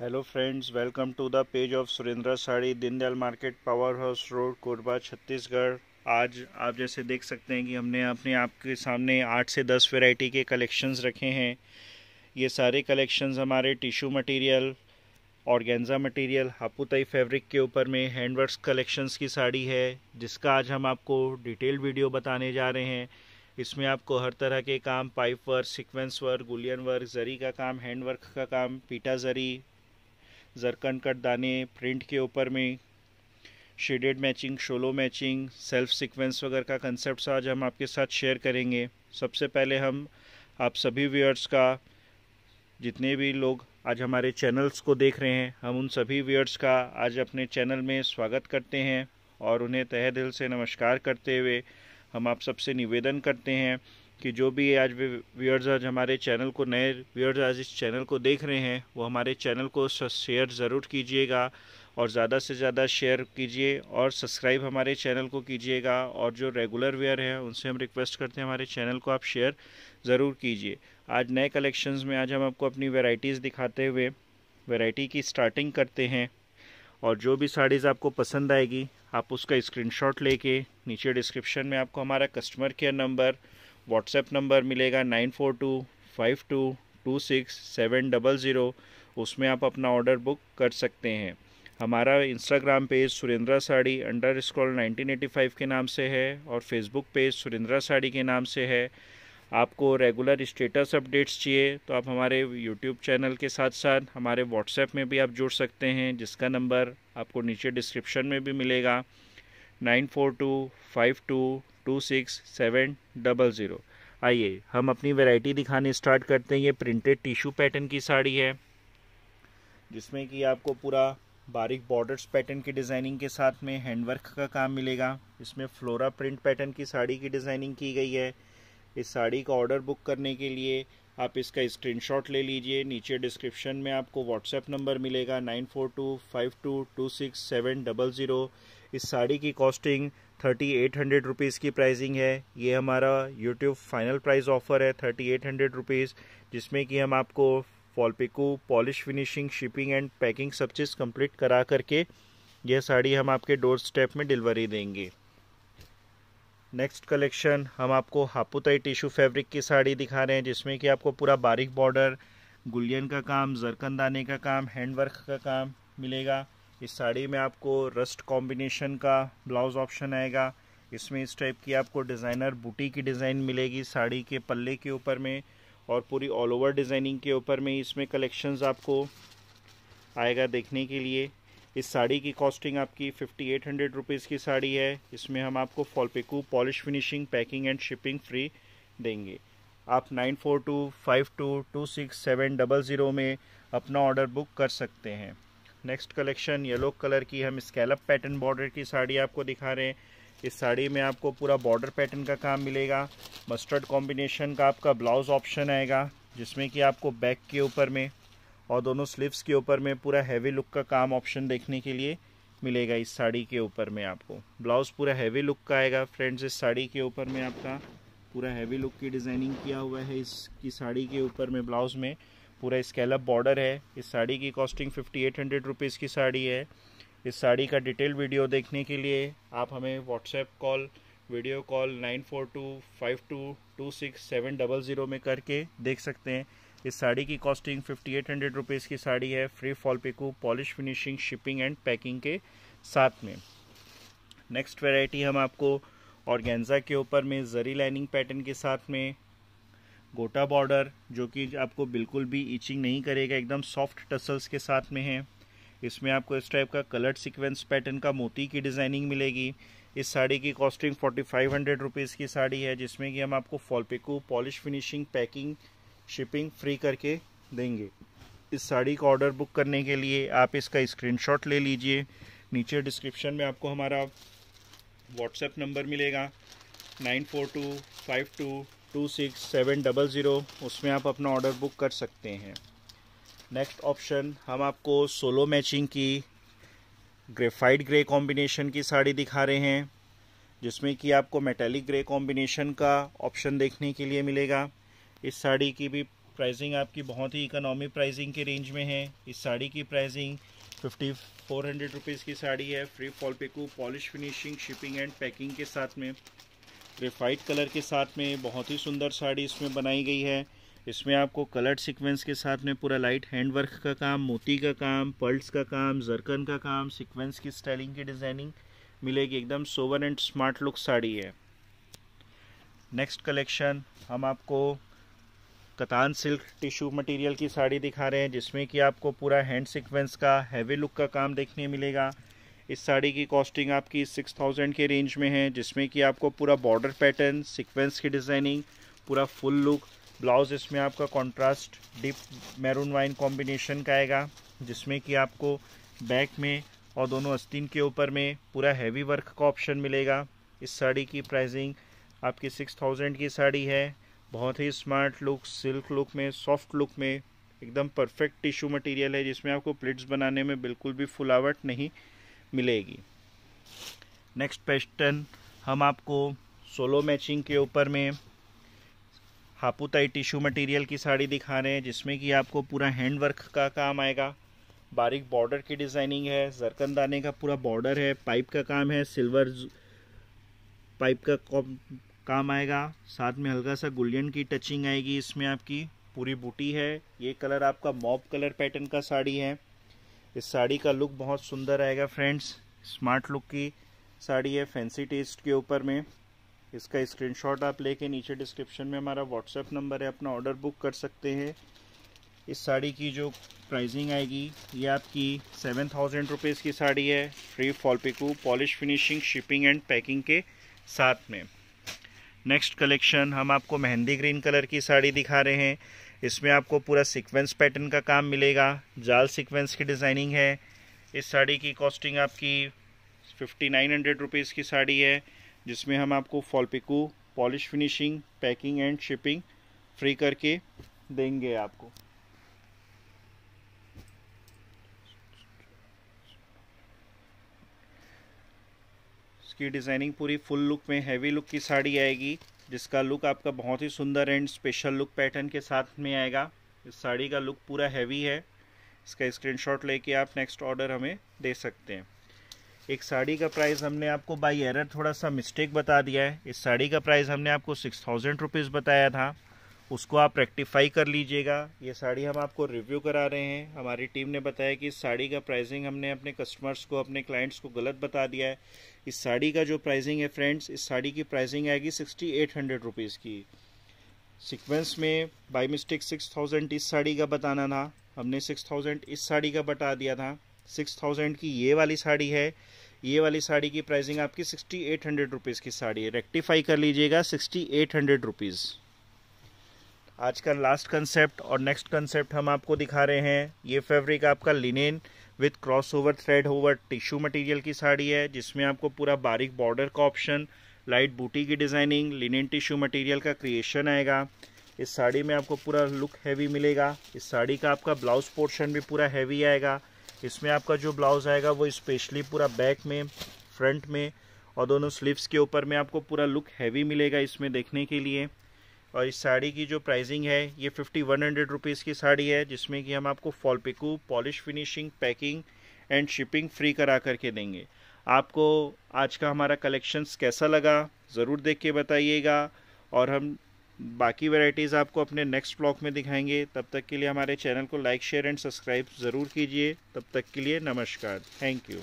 hello friends welcome to the page of Surendra Saree Deendayal market power house road Korba Chhattisgarh आज आप जैसे देख सकते हैं कि हमने अपने आपके सामने आठ से दस वैरायटी के कलेक्शंस रखे हैं ये सारे कलेक्शंस हमारे टिश्यू मटेरियल ऑर्गेन्जा मटेरियल हापुताई फैब्रिक के ऊपर में हैंडवर्क कलेक्शंस की साड़ी है जिसका आज हम आपको डिटेल वीडियो बताने जा रहे हैं इसमें आपको हर तरह के काम पाइप वर्क सिक्वेंस वर्क गुलियन वर्क जरी का काम हैंड वर्क का काम पीटा जरी जरकन कट दाने प्रिंट के ऊपर में shaded matching solo matching self sequence वगैरह का कंसेप्ट आज हम आपके साथ शेयर करेंगे सबसे पहले हम आप सभी व्यूअर्स का जितने भी लोग आज हमारे चैनल्स को देख रहे हैं हम उन सभी व्यूअर्स का आज अपने चैनल में स्वागत करते हैं और उन्हें तहे दिल से नमस्कार करते हुए हम आप सबसे निवेदन करते हैं कि जो भी आज व्यूअर्स आज हमारे चैनल को नए व्यूअर्स आज इस चैनल को देख रहे हैं वो हमारे चैनल को शेयर ज़रूर कीजिएगा और ज़्यादा से ज़्यादा शेयर कीजिए और सब्सक्राइब हमारे चैनल को कीजिएगा और जो रेगुलर वेयर हैं उनसे हम रिक्वेस्ट करते हैं हमारे चैनल को आप शेयर ज़रूर कीजिए आज नए कलेक्शंस में आज हम आपको अपनी वेराइटीज़ दिखाते हुए वेराइटी की स्टार्टिंग करते हैं और जो भी साड़ीज़ आपको पसंद आएगी आप उसका स्क्रीन लेके नीचे डिस्क्रिप्शन में आपको हमारा customer care number WhatsApp number मिलेगा nine four two five two two six seven double zero उसमें आप अपना ऑर्डर बुक कर सकते हैं हमारा Instagram page Surendra Saree under scroll nineteen eighty five के नाम से है और फेसबुक पेज सुरेंद्रा साड़ी के नाम से है आपको रेगुलर स्टेटस अपडेट्स चाहिए तो आप हमारे यूट्यूब चैनल के साथ साथ हमारे व्हाट्सएप में भी आप जुड़ सकते हैं जिसका नंबर आपको नीचे डिस्क्रिप्शन में भी मिलेगा nine four two five two two six seven double zero आइए हम अपनी वैरायटी दिखाने स्टार्ट करते हैं ये प्रिंटेड टिश्यू पैटर्न की साड़ी है जिसमें कि आपको पूरा बारीक बॉर्डर्स पैटर्न की डिज़ाइनिंग के साथ में हैंडवर्क का काम मिलेगा इसमें फ्लोरा प्रिंट पैटर्न की साड़ी की डिज़ाइनिंग की गई है इस साड़ी का ऑर्डर बुक करने के लिए आप इसका स्क्रीनशॉट ले लीजिए नीचे डिस्क्रिप्शन में आपको व्हाट्सएप नंबर मिलेगा nine four two five two two six seven double zero इस साड़ी की costing thirty eight hundred rupees की प्राइसिंग है ये हमारा यूट्यूब फाइनल प्राइस ऑफर है थर्टी एट हंड्रेड रुपीज़ जिसमें कि हम आपको fall pico polish finishing shipping and packing सब चीज़ कंप्लीट करा करके यह साड़ी हम आपके डोर स्टेप में डिलीवरी देंगे नेक्स्ट कलेक्शन हम आपको हापुताई टिशू फैब्रिक की साड़ी दिखा रहे हैं जिसमें कि आपको पूरा बारीक बॉर्डर गुलियन का काम जरकंदाने का काम हैंडवर्क का काम मिलेगा इस साड़ी में आपको रस्ट कॉम्बिनेशन का ब्लाउज ऑप्शन आएगा इसमें इस टाइप की आपको डिज़ाइनर बूटी की डिज़ाइन मिलेगी साड़ी के पल्ले के ऊपर में और पूरी ऑल ओवर डिज़ाइनिंग के ऊपर में इसमें कलेक्शंस आपको आएगा देखने के लिए इस साड़ी की कॉस्टिंग आपकी फिफ्टी एट हंड्रेड रुपीज़ की साड़ी है इसमें हम आपको fall pico polish finishing packing and shipping free देंगे आप nine four two five two two six seven double zero में अपना ऑर्डर बुक कर सकते हैं नेक्स्ट कलेक्शन येलो कलर की हम स्कैलप पैटर्न बॉर्डर की साड़ी आपको दिखा रहे हैं इस साड़ी में आपको पूरा बॉर्डर पैटर्न का काम मिलेगा मस्टर्ड कॉम्बिनेशन का आपका ब्लाउज़ ऑप्शन आएगा जिसमें कि आपको बैक के ऊपर में और दोनों स्लीव्स के ऊपर में पूरा हैवी लुक का काम ऑप्शन देखने के लिए मिलेगा इस साड़ी के ऊपर में आपको ब्लाउज़ पूरा हैवी लुक का आएगा फ्रेंड्स इस साड़ी के ऊपर में आपका पूरा हैवी लुक की डिज़ाइनिंग किया हुआ है इसकी साड़ी के ऊपर में ब्लाउज़ में पूरा स्केलअप बॉर्डर है इस साड़ी की costing fifty eight hundred rupees की साड़ी है इस साड़ी का डिटेल वीडियो देखने के लिए आप हमें WhatsApp call video call nine four two five two two six seven double zero में करके देख सकते हैं इस साड़ी की costing fifty eight hundred rupees की साड़ी है free fall pico polish finishing shipping and packing के साथ में नेक्स्ट वेराइटी हम आपको ऑर्गेन्जा के ऊपर में जरी लाइनिंग पैटर्न के साथ में गोटा बॉर्डर जो कि आपको बिल्कुल भी ईचिंग नहीं करेगा एकदम सॉफ्ट टसल्स के साथ में है इसमें आपको इस टाइप का कलर्ड सिक्वेंस पैटर्न का मोती की डिज़ाइनिंग मिलेगी इस साड़ी की costing forty five hundred rupees की साड़ी है जिसमें कि हम आपको fall polish finishing packing shipping free करके देंगे इस साड़ी का ऑर्डर बुक करने के लिए आप इसका स्क्रीनशॉट ले लीजिए नीचे डिस्क्रिप्शन में आपको हमारा व्हाट्सएप नंबर मिलेगा nine four two five two two six seven double zero उसमें आप अपना ऑर्डर बुक कर सकते हैं नेक्स्ट ऑप्शन हम आपको सोलो मैचिंग की ग्रेफाइट ग्रे कॉम्बिनेशन की साड़ी दिखा रहे हैं जिसमें कि आपको मेटेलिक ग्रे कॉम्बिनेशन का ऑप्शन देखने के लिए मिलेगा इस साड़ी की भी प्राइसिंग आपकी बहुत ही इकोनॉमी प्राइसिंग के रेंज में है इस साड़ी की pricing fifty four hundred rupees की साड़ी है free fall pico polish finishing shipping and packing के साथ में ग्रेफाइट कलर के साथ में बहुत ही सुंदर साड़ी इसमें बनाई गई है इसमें आपको कलर्ड सीक्वेंस के साथ में पूरा लाइट हैंडवर्क का काम मोती का काम पर्ल्स का काम जरकन का काम सीक्वेंस की स्टाइलिंग की डिज़ाइनिंग मिलेगी एकदम sober and smart look sari है नेक्स्ट कलेक्शन हम आपको कतान सिल्क टिश्यू मटेरियल की साड़ी दिखा रहे हैं जिसमें कि आपको पूरा हैंड सीक्वेंस का हैवी लुक का काम देखने मिलेगा इस साड़ी की कॉस्टिंग आपकी सिक्स थाउजेंड के रेंज में है जिसमें कि आपको पूरा बॉर्डर पैटर्न सीक्वेंस की डिज़ाइनिंग पूरा फुल लुक ब्लाउज़ इसमें आपका contrast deep maroon wine combination का आएगा जिसमें कि आपको बैक में और दोनों अस्तीन के ऊपर में पूरा हैवी वर्क का ऑप्शन मिलेगा इस साड़ी की प्राइजिंग आपकी सिक्स थाउजेंड की साड़ी है बहुत ही स्मार्ट लुक सिल्क लुक में सॉफ्ट लुक में एकदम परफेक्ट टिश्यू मटेरियल है जिसमें आपको प्लेट्स बनाने में बिल्कुल भी फुलावट नहीं मिलेगी नेक्स्ट पेस्टर्न हम आपको सोलो मैचिंग के ऊपर में हापुताई टिश्यू मटेरियल की साड़ी दिखा रहे हैं जिसमें कि आपको पूरा हैंड वर्क का काम आएगा बारीक बॉर्डर की डिज़ाइनिंग है जरकन दाने का पूरा बॉर्डर है पाइप का काम है सिल्वर पाइप का काम आएगा साथ में हल्का सा गुलियन की टचिंग आएगी इसमें आपकी पूरी बूटी है ये कलर आपका मॉब कलर पैटर्न का साड़ी है इस साड़ी का लुक बहुत सुंदर आएगा फ्रेंड्स स्मार्ट लुक की साड़ी है फैंसी टेस्ट के ऊपर में इसका स्क्रीनशॉट आप लेके नीचे डिस्क्रिप्शन में हमारा व्हाट्सएप नंबर है अपना ऑर्डर बुक कर सकते हैं इस साड़ी की जो प्राइसिंग आएगी ये आपकी सेवन थाउजेंड रुपीज़ की साड़ी है free fall pico polish finishing shipping and packing के साथ में नेक्स्ट कलेक्शन हम आपको मेहंदी ग्रीन कलर की साड़ी दिखा रहे हैं इसमें आपको पूरा सीक्वेंस पैटर्न का काम मिलेगा जाल सीक्वेंस की डिज़ाइनिंग है इस साड़ी की कॉस्टिंग आपकी फिफ्टी नाइन हंड्रेड रुपीज़ की साड़ी है जिसमें हम आपको fall pico polish finishing packing and shipping free करके देंगे आपको इसकी डिज़ाइनिंग पूरी फुल लुक में हैवी लुक की साड़ी आएगी जिसका लुक आपका बहुत ही सुंदर एंड स्पेशल लुक पैटर्न के साथ में आएगा इस साड़ी का लुक पूरा हैवी है इसका स्क्रीनशॉट लेके आप नेक्स्ट ऑर्डर हमें दे सकते हैं एक साड़ी का प्राइस हमने आपको बाई एरर थोड़ा सा मिस्टेक बता दिया है इस साड़ी का प्राइस हमने आपको सिक्स थाउजेंड रुपीज़ बताया था उसको आप रेक्टिफाई कर लीजिएगा ये साड़ी हम आपको रिव्यू करा रहे हैं हमारी टीम ने बताया कि इस साड़ी का प्राइसिंग हमने अपने कस्टमर्स को अपने क्लाइंट्स को गलत बता दिया है इस साड़ी का जो प्राइसिंग है फ्रेंड्स इस साड़ी की प्राइसिंग आएगी सिक्सटी एट हंड्रेड रुपीज़ की सिक्वेंस में बाई मिस्टेक सिक्स थाउजेंड इस साड़ी का बताना था हमने सिक्स थाउजेंड इस साड़ी का बता दिया था सिक्स थाउजेंड की ये वाली साड़ी है ये वाली साड़ी की प्राइसिंग आपकी सिक्सटी एट हंड्रेड रुपीज़ की साड़ी है रेक्टिफाई कर लीजिएगा सिक्सटी एट हंड्रेड रुपीज़ आज का लास्ट कंसेप्ट और नेक्स्ट कंसेप्ट हम आपको दिखा रहे हैं ये फैब्रिक आपका linen with cross over thread over tissue material की साड़ी है जिसमें आपको पूरा बारीक बॉर्डर का ऑप्शन लाइट बूटी की डिज़ाइनिंग लिनेन टिश्यू मटेरियल का क्रिएशन आएगा इस साड़ी में आपको पूरा लुक हैवी मिलेगा इस साड़ी का आपका ब्लाउज पोर्शन भी पूरा हैवी आएगा इसमें आपका जो ब्लाउज आएगा वो स्पेशली पूरा बैक में फ्रंट में और दोनों स्लीव्स के ऊपर में आपको पूरा लुक हैवी मिलेगा इसमें देखने के लिए और इस साड़ी की जो प्राइसिंग है ये फिफ्टी वन हंड्रेड रुपीज़ की साड़ी है जिसमें कि हम आपको fall pico polish finishing packing and shipping free करा करके देंगे आपको आज का हमारा कलेक्शंस कैसा लगा ज़रूर देख के बताइएगा और हम बाकी वैरायटीज़ आपको अपने नेक्स्ट ब्लॉग में दिखाएंगे तब तक के लिए हमारे चैनल को लाइक शेयर एंड सब्सक्राइब ज़रूर कीजिए तब तक के लिए नमस्कार थैंक यू